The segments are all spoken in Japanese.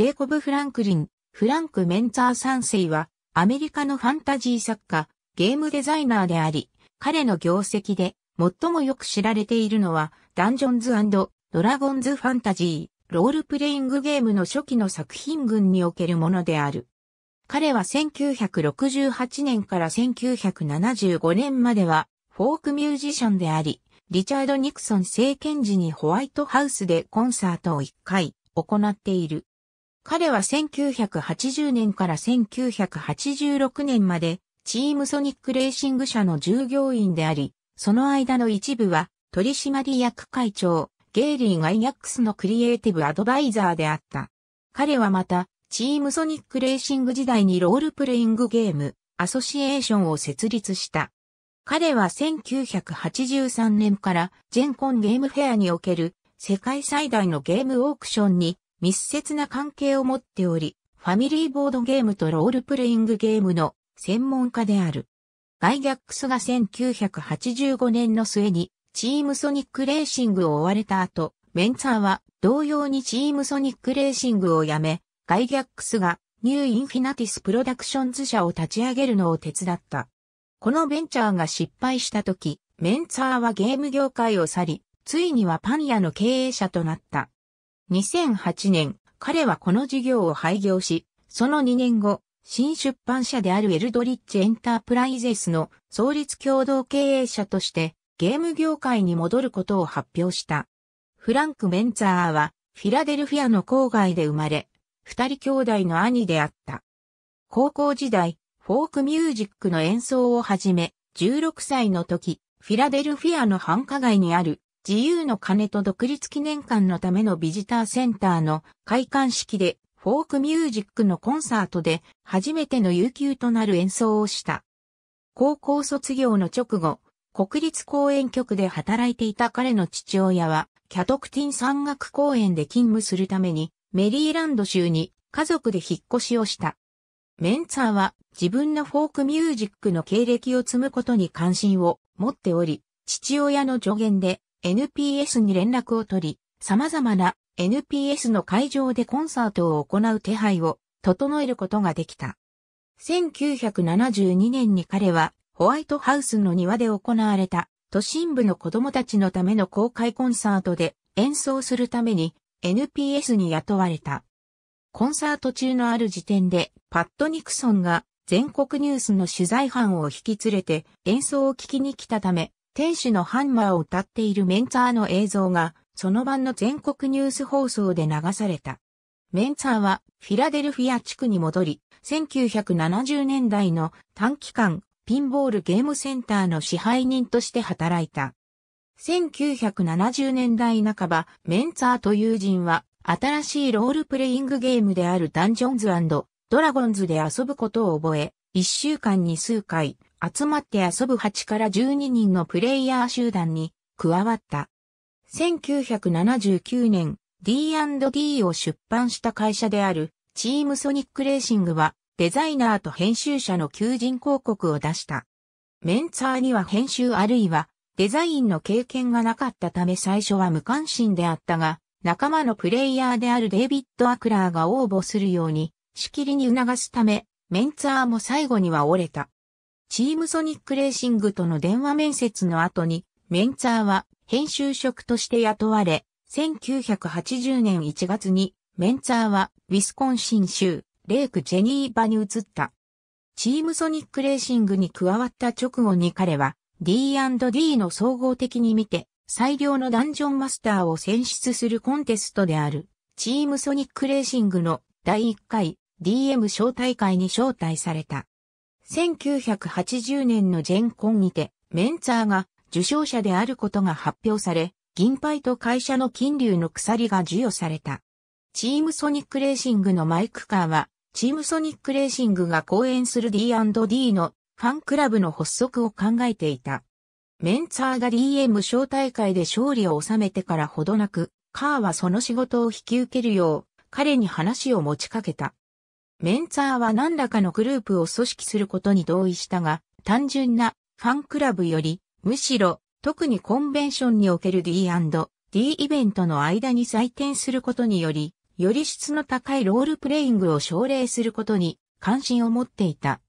ジェイコブ・フランクリン、フランク・メンツァー3世は、アメリカのファンタジー作家、ゲームデザイナーであり、彼の業績で最もよく知られているのは、ダンジョンズドラゴンズ・ファンタジー、ロールプレイングゲームの初期の作品群におけるものである。彼は1968年から1975年までは、フォークミュージシャンであり、リチャード・ニクソン政権時にホワイトハウスでコンサートを1回行っている。彼は1980年から1986年までチームソニックレーシング社の従業員であり、その間の一部は取締役会長、ゲイリー・ガイアックスのクリエイティブアドバイザーであった。彼はまた、チームソニックレーシング時代にロールプレイングゲーム、アソシエーションを設立した。彼は1983年からジェンコンゲームフェアにおける世界最大のゲームオークションに密接な関係を持っており、ファミリーボードゲームとロールプレイングゲームの専門家である。ガイギャックスが1985年の末にチームソニックレーシングを追われた後、メンツァーは同様にチームソニックレーシングを辞め、ガイギャックスがニューインフィナティスプロダクションズ社を立ち上げるのを手伝った。このベンチャーが失敗した時、メンツァーはゲーム業界を去り、ついにはパン屋の経営者となった。2008年、彼はこの事業を廃業し、その2年後、新出版社であるエルドリッチエンタープライゼスの創立共同経営者としてゲーム業界に戻ることを発表した。フランク・メンツァーはフィラデルフィアの郊外で生まれ、二人兄弟の兄であった。高校時代、フォークミュージックの演奏をはじめ、16歳の時、フィラデルフィアの繁華街にある自由の鐘と独立記念館のためのビジターセンターの開館式でフォークミュージックのコンサートで初めての有給となる演奏をした。高校卒業の直後、国立公園局で働いていた彼の父親は、キャトクティン山岳公園で勤務するために、メリーランド州に家族で引っ越しをした。メンツァーは自分のフォークミュージックの経歴を積むことに関心を持っており、父親の助言で NPS に連絡を取り、様々な NPS の会場でコンサートを行う手配を整えることができた。1972年に彼はホワイトハウスの庭で行われた都心部の子供たちのための公開コンサートで演奏するために NPS に雇われた。コンサート中のある時点でパット・ニクソンが全国ニュースの取材班を引き連れて演奏を聞きに来たため天使のハンマーを歌っているメンツァーの映像が、その晩の全国ニュース放送で流された。メンツァーはフィラデルフィア地区に戻り、1970年代の短期間、ピンボールゲームセンターの支配人として働いた。1970年代半ば、メンツァーという人は、新しいロールプレイングゲームであるダンジョンズドラゴンズで遊ぶことを覚え、一週間に数回、集まって遊ぶ8から12人のプレイヤー集団に加わった。1979年、D&D を出版した会社であるチームソニックレーシングはデザイナーと編集者の求人広告を出した。メンツァーには編集あるいはデザインの経験がなかったため最初は無関心であったが、仲間のプレイヤーであるデイビッド・アクラーが応募するように、しきりに促すため、メンツァーも最後には折れた。チームソニックレーシングとの電話面接の後に、メンツァーは編集職として雇われ、1980年1月にメンツァーはウィスコンシン州レイクジェニーバに移った。チームソニックレーシングに加わった直後に彼は D&D の総合的に見て最良のダンジョンマスターを選出するコンテストであるチームソニックレーシングの第1回 DM 招待会に招待された。1980年のジェンコンにて、メンツァーが受賞者であることが発表され、銀杯と会社の金流の鎖が授与された。チームソニックレーシングのマイクカーは、チームソニックレーシングが講演する D&D のファンクラブの発足を考えていた。メンツァーが DM 小大会で勝利を収めてからほどなく、カーはその仕事を引き受けるよう、彼に話を持ちかけた。メンツァーは何らかのグループを組織することに同意したが、単純なファンクラブより、むしろ、特にコンベンションにおける D&D イベントの間に採点することにより、より質の高いロールプレイングを奨励することに関心を持っていた。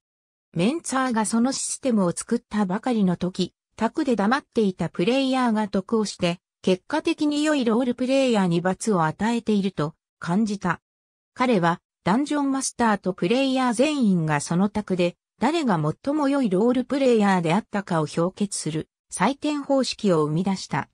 メンツァーがそのシステムを作ったばかりの時、卓で黙っていたプレイヤーが得をして、結果的に良いロールプレイヤーに罰を与えていると感じた。彼はダンジョンマスターとプレイヤー全員がその卓で、誰が最も良いロールプレイヤーであったかを評決する採点方式を生み出した。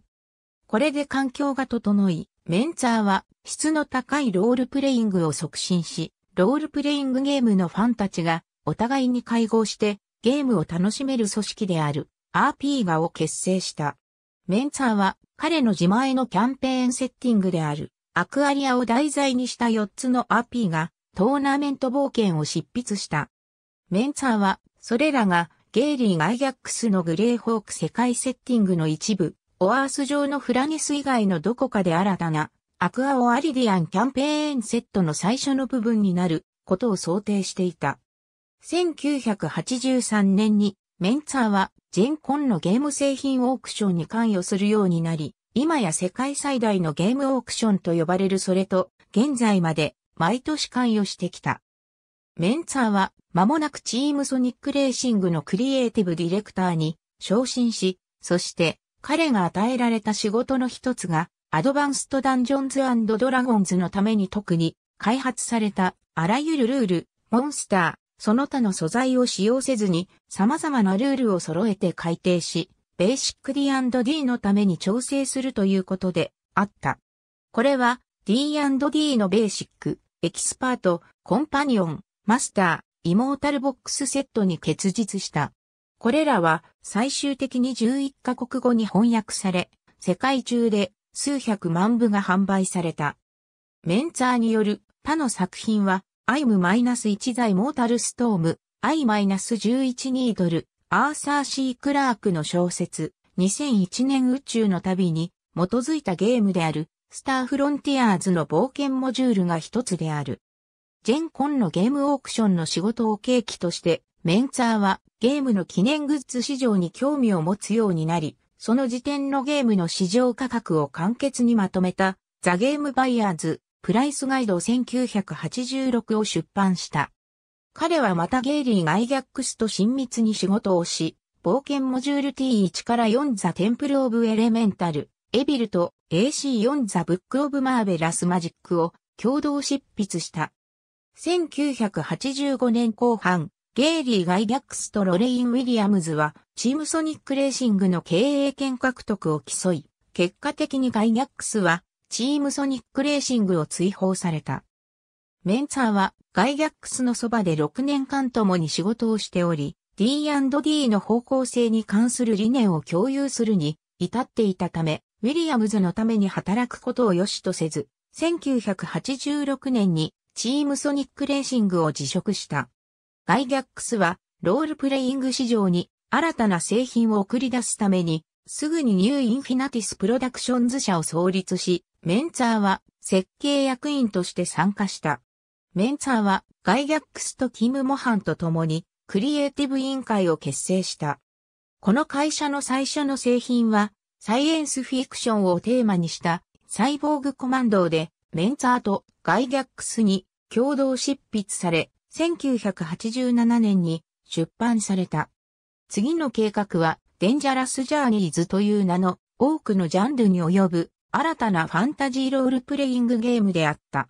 これで環境が整い、メンツァーは質の高いロールプレイングを促進し、ロールプレイングゲームのファンたちがお互いに会合してゲームを楽しめる組織である RP ガを結成した。メンツァーは彼の自前のキャンペーンセッティングであるアクアリアを題材にした4つの RP がトーナメント冒険を執筆した。メンツァーは、それらがゲイリー・アイアックスのグレーホーク世界セッティングの一部、オアース上のフラネス以外のどこかで新たな、アクアオアリディアンキャンペーンセットの最初の部分になることを想定していた。1983年に、メンツァーは、ジェンコンのゲーム製品オークションに関与するようになり、今や世界最大のゲームオークションと呼ばれるそれと、現在まで毎年関与してきた。メンツァーは、間もなくチームソニックレーシングのクリエイティブディレクターに昇進し、そして彼が与えられた仕事の一つが、アドバンストダンジョンズドラゴンズのために特に開発されたあらゆるルール、モンスター、その他の素材を使用せずに様々なルールを揃えて改定し、ベーシック D&D のために調整するということであった。これは D&D のベーシック、エキスパート、コンパニオン、マスター、イモータルボックスセットに結実した。これらは最終的に11カ国語に翻訳され、世界中で数百万部が販売された。メンツァーによる他の作品は、アイム -1 在モータルストーム、アス1 1ニードル、アーサー・シー・クラークの小説、2001年宇宙の旅に基づいたゲームであるスターフロンティアーズの冒険モジュールが一つである。ジェンコンのゲームオークションの仕事を契機として、メンツァーはゲームの記念グッズ市場に興味を持つようになり、その時点のゲームの市場価格を簡潔にまとめた、ザ・ゲーム・バイヤーズ・プライスガイド1986を出版した。彼はまたゲイリー・ガイギャックスと親密に仕事をし、冒険モジュール T1 から4ザ・テンプル・オブ・エレメンタル、エビルと AC4 ザ・ブック・オブ・マーベラス・マジックを共同執筆した。1985年後半、ゲイリー・ガイギャックスとロレイン・ウィリアムズは、チームソニックレーシングの経営権獲得を競い、結果的にガイギャックスは、チームソニックレーシングを追放された。メンツァーは、ガイギャックスのそばで6年間ともに仕事をしており、D&D の方向性に関する理念を共有するに、至っていたため、ウィリアムズのために働くことを良しとせず、1986年にチームソニックレーシングを辞職した。ガイギャックスはロールプレイング市場に新たな製品を送り出すために、すぐにニューインフィナティスプロダクションズ社を創立し、メンツァーは設計役員として参加した。メンツァーはガイギャックスとキム・モハンと共にクリエイティブ委員会を結成した。この会社の最初の製品はサイエンスフィクションをテーマにしたサイボーグコマンドーでメンツァーとガイギャックスに共同執筆され、1987年に出版された。次の計画はデンジャラスジャーニーズという名の多くのジャンルに及ぶ新たなファンタジーロールプレイングゲームであった。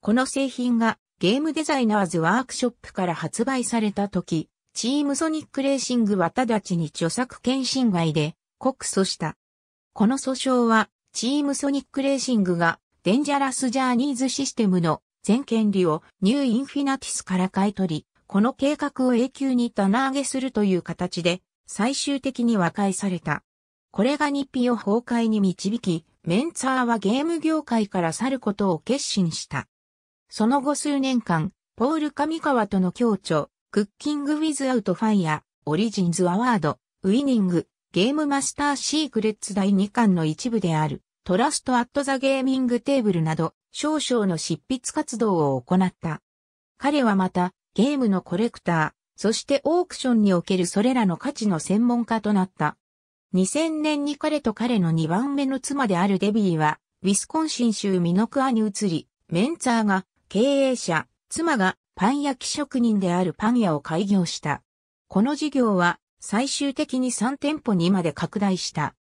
この製品がゲームデザイナーズワークショップから発売された時、チームソニックレーシングは直ちに著作権侵害で告訴した。この訴訟は、チームソニックレーシングが、デンジャラスジャーニーズシステムの全権利をニューインフィナティスから買い取り、この計画を永久に棚上げするという形で、最終的に和解された。これが日比を崩壊に導き、メンツァーはゲーム業界から去ることを決心した。その後数年間、ポール上川との協調、クッキングウィズアウトファイア、オリジンズアワード、ウィニング、ゲームマスターシークレッツ第2巻の一部である、トラスト・アット・ザ・ゲーミング・テーブルなど、少々の執筆活動を行った。彼はまた、ゲームのコレクター、そしてオークションにおけるそれらの価値の専門家となった。2000年に彼と彼の2番目の妻であるデビーは、ウィスコンシン州ミノクアに移り、メンツァーが経営者、妻がパン焼き職人であるパン屋を開業した。この事業は最終的に3店舗にまで拡大した。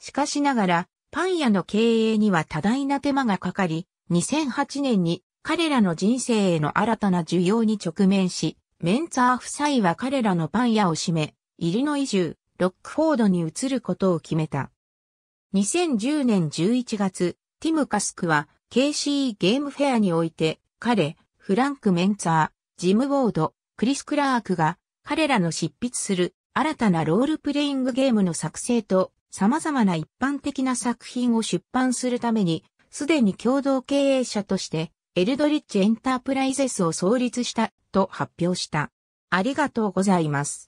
しかしながら、パン屋の経営には多大な手間がかかり、2008年に彼らの人生への新たな需要に直面し、メンツァー夫妻は彼らのパン屋を閉め、イリノイ州、ロックフォードに移ることを決めた。2010年11月、ティム・カスクは k c ゲームフェアにおいて、彼、フランク・メンツァー、ジム・ウォード、クリス・クラークが彼らの執筆する新たなロールプレイングゲームの作成と様々な一般的な作品を出版するために、すでに共同経営者として、エルドリッジエンタープライゼスを創立したと発表した。ありがとうございます。